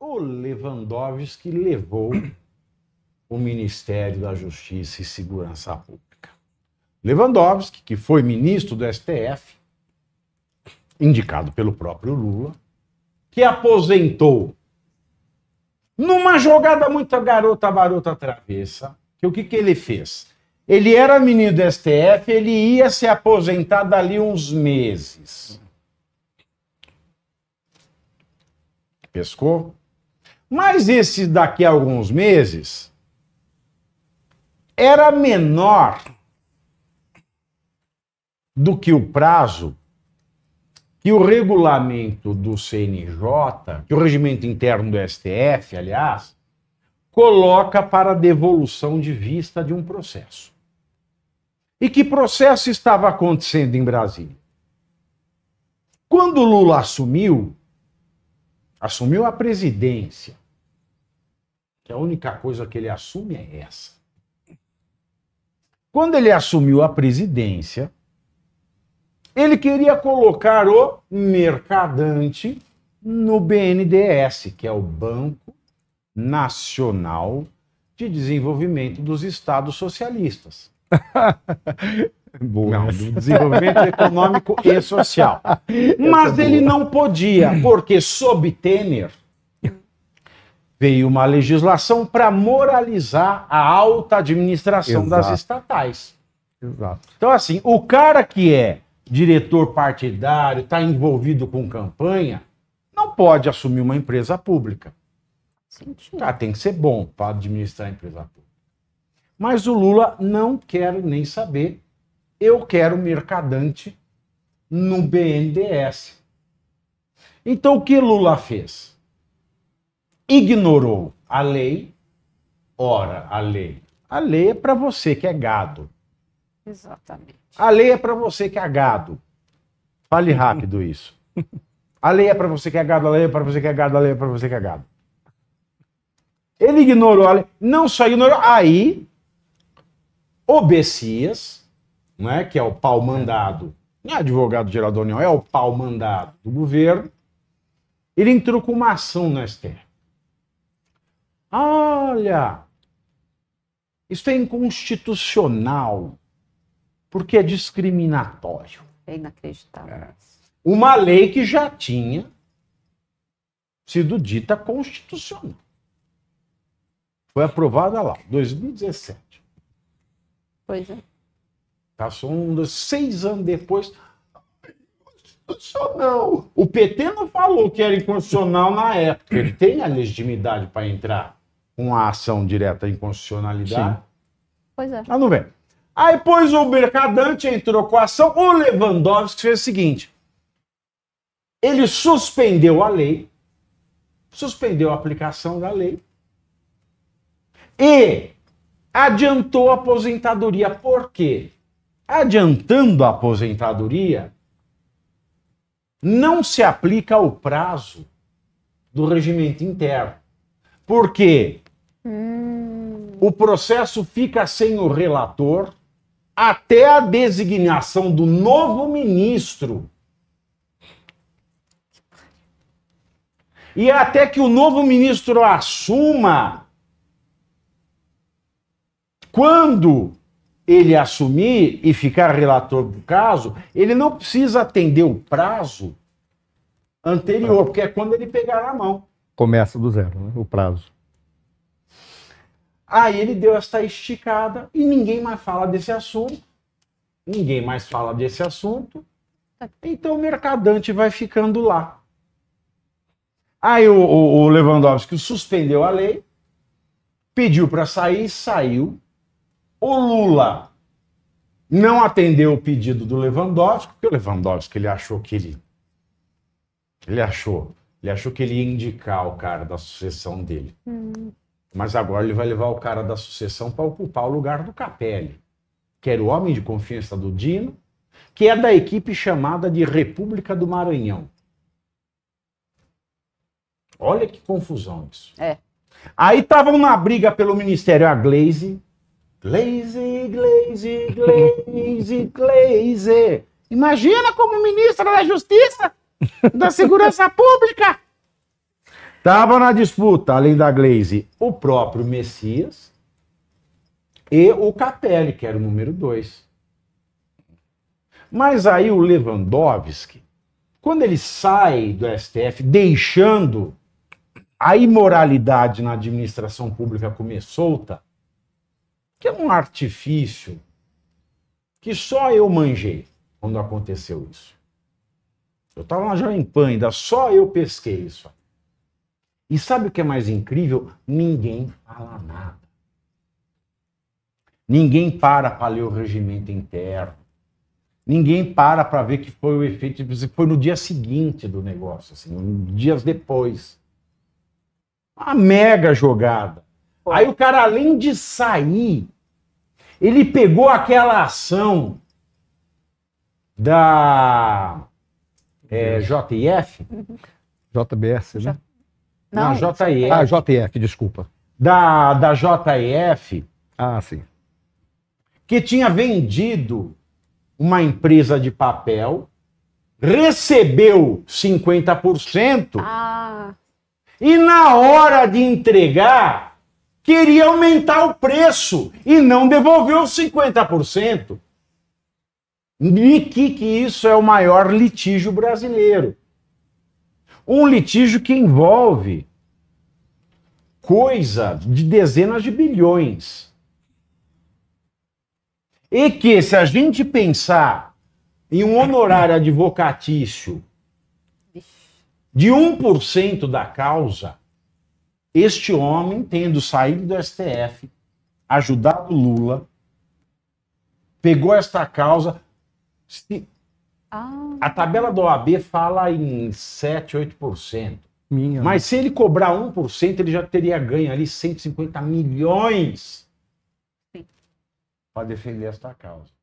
o Lewandowski levou o Ministério da Justiça e Segurança Pública. Lewandowski, que foi ministro do STF, indicado pelo próprio Lula, que aposentou numa jogada muito garota, barota, travessa, que o que, que ele fez? Ele era menino do STF, ele ia se aposentar dali uns meses. Pescou? Mas esse daqui a alguns meses era menor do que o prazo que o regulamento do CNJ, que o regimento interno do STF, aliás, coloca para devolução de vista de um processo. E que processo estava acontecendo em Brasília? Quando Lula assumiu, assumiu a presidência, que a única coisa que ele assume é essa. Quando ele assumiu a presidência, ele queria colocar o mercadante no BNDES, que é o Banco Nacional de Desenvolvimento dos Estados Socialistas. Boa. Não, do desenvolvimento econômico e social. É Mas ele não podia, porque sob Temer veio uma legislação para moralizar a alta administração Exato. das estatais. Exato. Então, assim, o cara que é diretor partidário, está envolvido com campanha, não pode assumir uma empresa pública. Ah, tem que ser bom para administrar a empresa pública. Mas o Lula não quer nem saber eu quero mercadante no BNDES. Então o que Lula fez? Ignorou a lei. Ora, a lei. A lei é para você que é gado. Exatamente. A lei é para você que é gado. Fale rápido isso. A lei é para você que é gado, a lei é para você que é gado, a lei é para você que é gado. Ele ignorou a lei. Não só ignorou, aí obesias não é que é o pau mandado, não é advogado-geral da União, é o pau mandado do governo, ele entrou com uma ação no STF. Olha, isso é inconstitucional, porque é discriminatório. É inacreditável. É. Uma lei que já tinha sido dita constitucional. Foi aprovada lá, 2017. Pois é. Passou um, seis anos depois. Constitucional. O PT não falou que era inconstitucional na época. Ele tem a legitimidade para entrar com a ação direta à inconstitucionalidade. Sim. Pois é. Ah, não vem. Aí, pois, o Mercadante entrou com a ação. O Lewandowski fez o seguinte. Ele suspendeu a lei. Suspendeu a aplicação da lei. E adiantou a aposentadoria. Por quê? adiantando a aposentadoria, não se aplica o prazo do regimento interno. Por quê? Hum. O processo fica sem o relator até a designação do novo ministro. E até que o novo ministro assuma quando ele assumir e ficar relator do caso, ele não precisa atender o prazo anterior, porque é quando ele pegar na mão. Começa do zero, né? O prazo. Aí ele deu essa esticada e ninguém mais fala desse assunto. Ninguém mais fala desse assunto. Então o mercadante vai ficando lá. Aí o, o, o Lewandowski suspendeu a lei, pediu para sair, saiu. O Lula não atendeu o pedido do Lewandowski, porque o Lewandowski ele achou que ele ele achou, ele achou que ele ia indicar o cara da sucessão dele. Hum. Mas agora ele vai levar o cara da sucessão para ocupar o lugar do Capelli, que era o homem de confiança do Dino, que é da equipe chamada de República do Maranhão. Olha que confusão isso. É. Aí estavam na briga pelo ministério a Glaze, Glaze, Glaze, Glaze, Glaze. Imagina como ministra da Justiça, da Segurança Pública. Estava na disputa, além da Glaze, o próprio Messias e o Capelli, que era o número dois. Mas aí o Lewandowski, quando ele sai do STF, deixando a imoralidade na administração pública comer é solta, que é um artifício que só eu manjei quando aconteceu isso. Eu estava na Jovem Pan, ainda só eu pesquei isso. E sabe o que é mais incrível? Ninguém fala nada. Ninguém para para ler o regimento interno. Ninguém para para ver que foi o efeito, foi no dia seguinte do negócio, assim, dias depois. Uma mega jogada. Aí o cara, além de sair, ele pegou aquela ação da é, JF. JBS, né? Não, Não JF. Ah, JF, desculpa. Da, da JF. Ah, sim. Que tinha vendido uma empresa de papel, recebeu 50%. Ah. E na hora de entregar, queria aumentar o preço e não devolveu 50%. E que, que isso é o maior litígio brasileiro. Um litígio que envolve coisa de dezenas de bilhões. E que, se a gente pensar em um honorário advocatício de 1% da causa, este homem, tendo saído do STF, ajudado Lula, pegou esta causa. Se... Ah. A tabela do OAB fala em 7, 8%. Minha Mas se ele cobrar 1%, ele já teria ganho ali 150 milhões para defender esta causa.